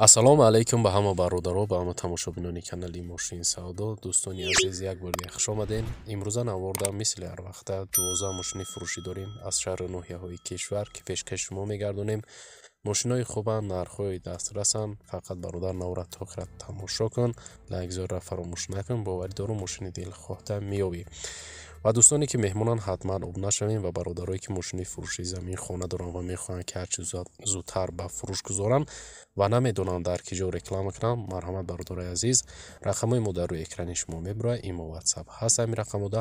اسلام علیکم به همه برادران و به همه تماشا بینانی کنالی ماشین سودا دوستانی عزیز یک بار دیگه خوش آمدین امروز نوارده مثل هر وقت مشنی ماشین فروشی داریم از شهر نوحیه های کشور که پیش ما میگردونیم ماشین های خوبه نرخ های دست رسن فقط برادر نوارد تا تماشا کن لگزار را فراموش نکن باوری دارم ماشین دیل خواهده میابی ва дӯстоне ки меҳмонан ҳатман об нашавем ва бародарое ки мошини фурӯши замин хона доранд ва мехоҳанд ки ҳарчи зудтар ба фурӯш гузоранд ва намедонанд дар киҷо реклама кунанд марҳамат бародарои азиз рақамҳои мо дар рӯи экрани шумо мебирояд имо ватсап ҳаст ҳамин рақамода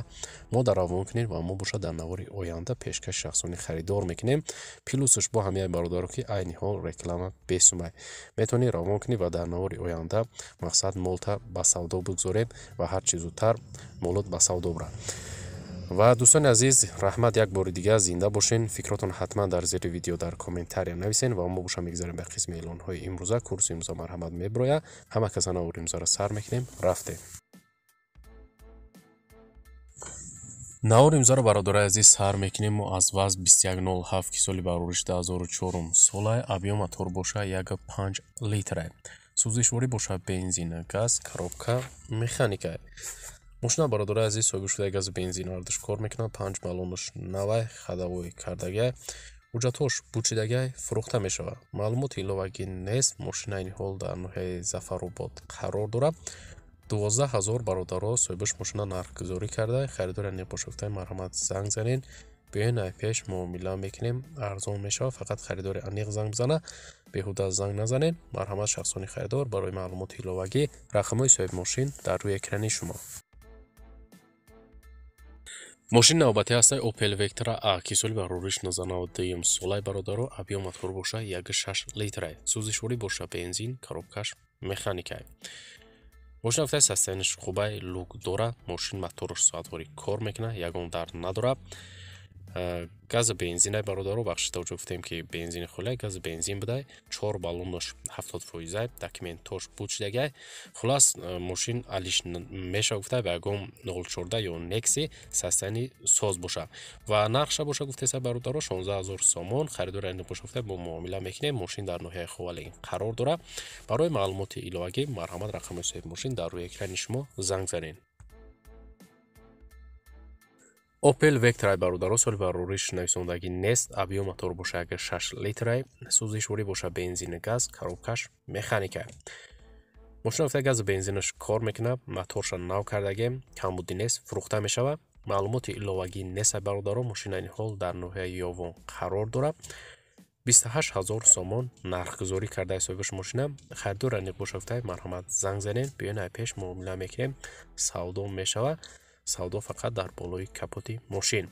мо дар равон кунед ва мо бошад дар навори оянда пешкаш шахсони харидор мекунем плюсаш бо ҳамияи бародаро ки айни ҳол реклама бесумай метавони равон кунед ва дар навори оянда мақсад молта ба савдо бигзорем ва ҳарчи зудтар молот ба савдо бирад ва дӯстони азиз раҳмат як бори дигар зинда бошен фикротон ҳатман дар зери видео дар комментария нависен ва омо буша мегзарем ба қисми эълонҳои имрӯза курси имрӯза марҳамат меброя ҳама казанаур имзора сар мекунем рафтем наҳор имзоро бародари азиз сар мекунем мо аз ваз 2107 ки соли барориш 204 солаи объема торбоша 15 литра сӯзишворӣ боша бензин газ коробка механика мошина бародари азиз согиршуда газ бензин вардаш кор мекунад панҷ маълумаш навай хадавой кардагай ҳуҷҷатҳош бучидагай фурӯхта мешавад маълумоти иловагӣ нес мошина ин ҳол дар ноҳияи зафарубод қарор дорад дувозда ҳазор бародарҳо соҳибаш мошина нархгузорӣ карда харидори аниқ бошафтаи марҳамат занг занед биёен ай пеш муомила мекунем арзон мешавад фақат харидори аниқ занг бизана беҳуда занг назанед марҳамат шахсони харидор барои маълумоти иловагӣ рақамҳои соҳиби мошин дар рӯи экрани шумо мошин навбати ҳастаи опел вектра а ки соли барориш нозанаводдуюм солаи бародаро аби омадкор боша 16 литрае сӯзишворӣ боша бензин коробкаш механикае мошин афтаи састайниш хубаи лук дора мошин мотораш соатворӣ кор мекунад ягон дард надорад Э, газа бензинай бародару бахшида ҷуфтем ки бензини хулай газа бензин будай чор балонош ҳафтод фоизай документош бучдагай хулас э, мошин алиш меша гуфтай ягон 04 ё некси сасани соз боша ва нархша боша гуфтесай бародару 16000 сомон харидорани бошафта бо муомила мекине мошин дар ноҳияи ховалин қарор дора барои маълумоти иловагӣ марҳамат рақами соҳиби мошин дар рӯи экрани шумо занг занед опел вектрай бародаро соли барориш нависондаги нест объем мотор боша ага 6 литрай сӯзишворӣ боша бензини газ коробкаш механика мошина гуфта газ бензинаш кор мекунад моторша нав кардаге камбуди нест фурӯхта мешавад маълумоти иловагии нестай бародаро мошина инҳол дар ноҳияи ёвон қарор дорад 28 0 сомон нархгузорӣ карда ҳисобиаш мошина хариддор аниқ боша гуфтай марҳамат занг занед биёни ай пеш муомила мекунем савдо мешавад савдо фақат дар болои капоти мошин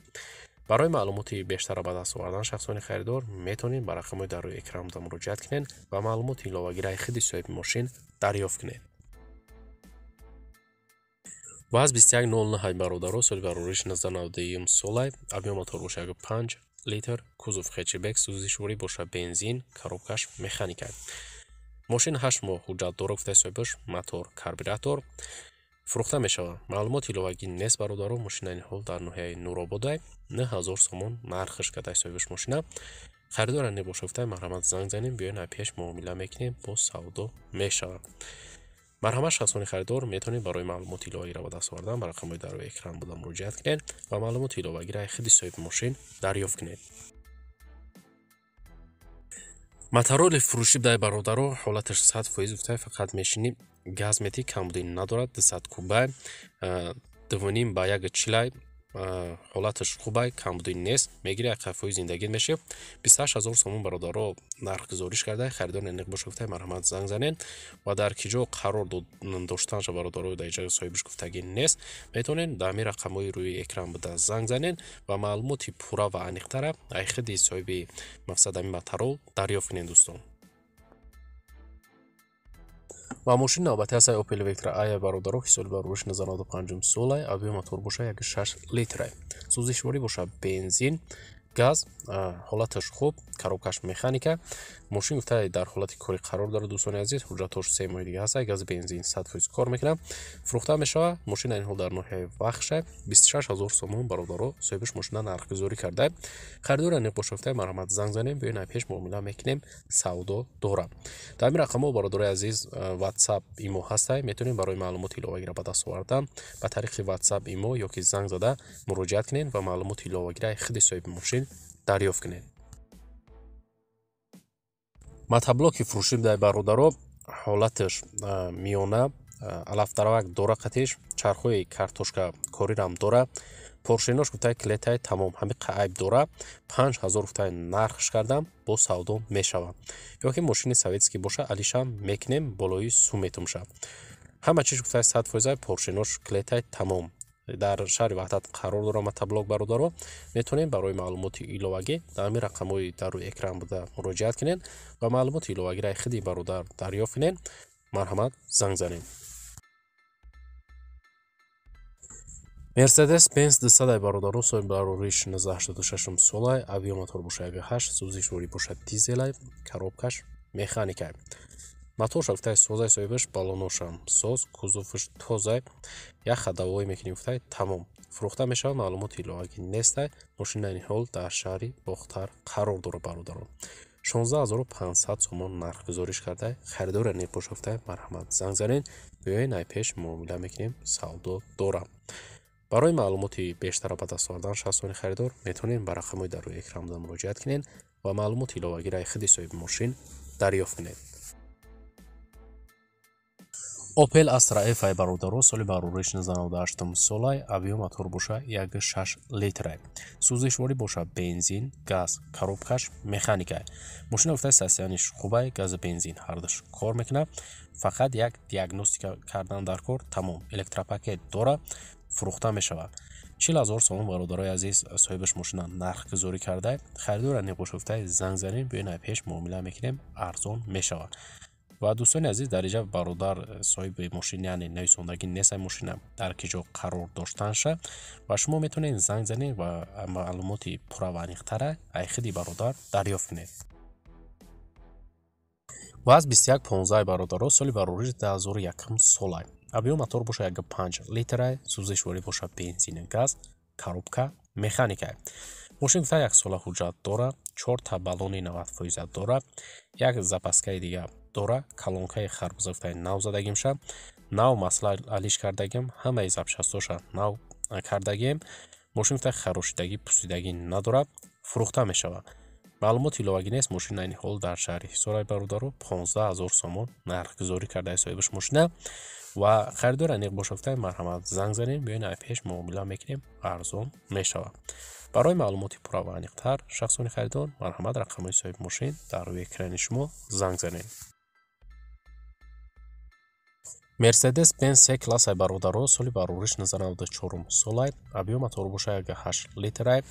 барои маълумоти бештарро ба даст овардан шахсони харидор метавонед ба рақамҳои дар рӯи экранда муроҷиат кунед ва маълумоти иловагираи хиди соҳиби мошин дарёфт кунед ваз 2109 бародаро соли барориш 1991 солай объем мотор бо 65 литр кузов хечебек сузишворӣ боша бензин коробкаш механика мошин 8 моҳ ҳуҷҷат доро гуфтаи соҳибаш мотор карбиратор фурӯхта мешава маълумот иловагин нест бародаро мошинаи ҳол дар ноҳияи нурободай нҳазор сомон нархиш кардаи соҳибаш мошина харидора небоша гуфта марҳамат занг занем биёед апеш муомила мекунем бо савдо мешавад марҳамат шахсони харидор метавонед барои маълумоти иловагира ба даст овардан ба рақамҳои дарои экран буда муроҷиат кунед ва маълумоти иловагира хиди соҳиби мошин дарёфт кунед матароли фурӯшӣ бидаи бародаро ҳолатш сад фоиз гуфтаи фақат мешинӣ газмети камбудӣ надорад дсад кубай дувоним ба як чилай ҳолаташ хубай камбудӣ нест мегири якқафои зиндагӣ меше 28000 сомон бародаро нархгузориш карда харидор нанек боша гуфта марҳамат занг занен ва дар ки ҷо қарор доштанша бародаро дар ҷо соҳибиш гуфтагӣ нест метавонен дар ҳамин рақамҳои рӯи экран буда занг занен ва маълумоти пурра ва аниқтара ай хиди соҳиби мақсад ҳамин матаро дарёфт кунед дӯстон ба мошин навбати асаи опел вектра ая бародаро ки соли барубаши 95 сола объёми мотор бошад 16 литра сузишворӣ бошад бензин газ ҳолаташ хуб коробкаш механика мошин гуфта дар ҳолати кори қарор дорад дӯстони азиз ҳуҷҷатҳош се моҳи дига ҳаста газ бензин сад фоиз кор мекунад фурӯхта мешавад мошин дар ин ҳол дар ноҳияи вахша бистшаш ҳазор сомон бародаро соҳибаш мошина нархгузорӣ карда харидори аниқ бошо гуфта марҳамат занг занем биёед на пеш муомила мекунем савдо дорам дар ҳамин рақамҳо бародари азиз ватсап имо ҳаста метавонем барои маълумоти иловагира ба даст оварда ба тариқи ватсап имо ёки занг зада муроҷиат кунем ва маълумоти иловагира худи соҳиби мошин мешавед дарёфт кунед матаблоки фурӯшӣ дар бародаро ҳолаташ миёна алафтаравак дора қатеш чархҳои картошка корирам дора поршенош гуфтаи клетаи тамом ҳами қаъайб дора панҷ ҳазор гуфтаи нархш кардам бо савдо мешавам ёки мошини советски боша алишам мекунем болои сумметумша ҳама чиш гуфтаи сад фоизаи поршенош клетаи тамом дар шаҳри ваҳдат қарор дорам атаблок бародаро метонем барои маълумоти иловагӣ дар ҳамин рақамҳои дар рӯи экран буда муроҷиат кинен ва маълумоти иловагира худи бародар дарёфт кинен марҳамат занг занед мерседес бенс дсадаи бародару соли барориш 1986 солаи авиомоторбошаи 8 сузишвори бошад дизелай коробкаш механикай матошак фтай созай соҳибаш балоношам соз кузуфаш тозай як хадавои мекунем фтай тамом фурӯхта мешавад маълумоти иловаги нестай мошинани ҳол дар шаҳри бохтар қарор дора бародарон 16500 сомон нарх гузориш карда харидоре непошафтай марҳамат занг занед биёед ай пеш муомила мекунем савдо дорам барои маълумоти бештара ба даст овардан шахсони харидор метавонед ба рақамҳои дар рӯи экранда муроҷиат кунед ва маълумоти иловагираи худи соҳиби мошин дарёфт кунед опел асра ф айбародаро соли барори 1 солаи авиоматор боша 16 литрае сӯзишворӣ боша бензин газ коробкаш механикае мошина гуфтаи стасиониш хубае гази бензин ҳардуш кор мекунад фақат як диагностика кардан дар кор тамом электропакет дора фурӯхта мешавад чил ҳазор сомон бародарои азиз соҳибаш мошина нархгузорӣ карда харидора ниқошгуфтаи зангзанин биёнай пеш муомила мекунем арзон мешавад ва дӯстони азиз дарҷа бародар э, соҳиби мошин яъне нависондаги несаи мошина дар киҷо қарор доштанша ва шумо метонед занг занед ва э, маълумоти пурра ва аниқтара ай хиди бародар дарёфт кунед ва аз 2115 бародаро соли барори 201 солай абё мотор боша 15 литрае сӯзишворӣ боша бензини газ коробка механикае мошин гуфта як сола ҳуҷҷат дора чор та баллони 90фоиза дора як запаскаи дигар дора калонкаи харбузафтаи нав задагимша нав масла алиш кардагим ҳамаи запчастоша нав кардагем мошинфтаи харошидагӣ пусидагӣ надора фурӯхта мешавад маълумоти иловагӣ нест мошин айни ҳол дар шаҳри ҳисорай бародару 15000 сомон нархгузорӣ карда ҳисобибаш мошина ва харидори аниқ бошафтаи марҳамат занг занем биёин айпеш муомила мекунем арзон мешавад барои маълумоти пурраву аниқтар шахсони харидор марҳамат рақамои соҳиби мошин дар рӯи экрани шумо занг занем мерседес бен се классаи бародаро соли барориш 194 солай объема торбоша 8 литрае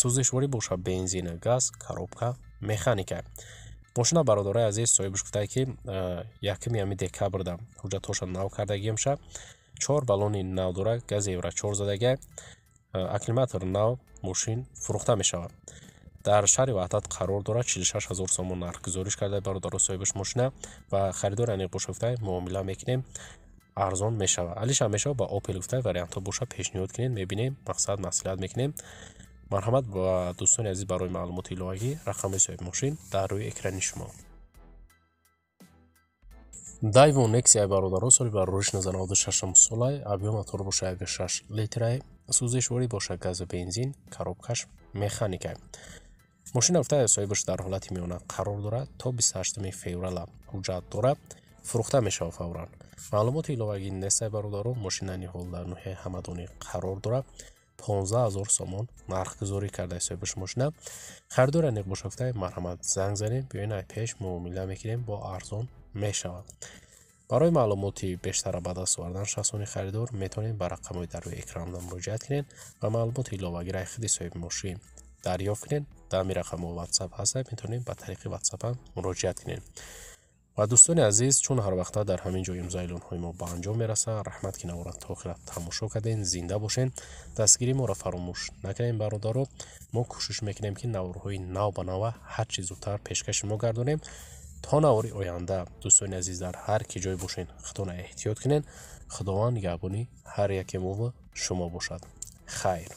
сӯзишворӣ боша бензина газ коробка механика мошина бародарои азиз соҳибаш гуфтае ки э, якми ами декабрда ҳуҷҷатҳоша нав кардаги ёмша чор баллони нав дора гази евра чор задага э, акклиматор нав мошин фурӯхта мешавад дар шаҳри ваҳдат қарор дорад 46 0 сомон нархгузориш карда бародарои соҳибаш мошина ва харидори аниқ боша гуфтае муомила мекунем арзон мешава алиша мешава ба опел гуфтаи варианто боша пешниҳод кунед мебинем мақсад маслиҳат мекунем марҳамат ба дӯстони азиз барои маълумоти иловагӣ рақами соҳиби мошин дар рӯи экрани шумо дайво нексияи бародаро соли ба рӯшд назанаводу шашум солаи объём атор бо шаяби шаш литрае сӯзишворӣ боша газу бензин коробкаш механикае мошина гуфтаи соҳибаш дар ҳолати миёна қарор дорад то бисту ҳаштуми феврала ҳуҷҷат дорад фурӯхта мешавад фавран маълумоти иловагӣ несай бародарон мошинани ҳол дар нӯҳи ҳамадонӣ қарор дора 15000 сомон нархгузорӣ карда ҳисобаш мошина харидори аниқ бошафтаи марҳамат занг занем биёин ай пеш муомила мекунем бо арзон мешавад барои маълумоти бештара ба даст овардан шахсони харидор метавонед ба рақамҳои дар рӯи экранда муроҷиат кунед ва маълумоти иловагира худи соҳиби мошин дарёфт кунед дами рақамҳо ватсап ҳастад метавонед ба тариқи ватсапам муроҷиат кунед ва дӯстони азиз чун ҳарвақта дар ҳамин ҷо имзои лунҳои мо ба анҷом мерасад раҳмат ки наворад тохира тамошо кардаин зинда бошен дастгири моро фаромӯш накардем бародаро мо кӯшиш мекунем ки наворҳои нав ба нава ҳарчи зудтар пешкаши мо гардонем то навори оянда дӯстони азиз дар ҳар ки ҷой бошен хатона эҳтиёт кунен худованд ягони ҳар яке мова шумо бошад хайр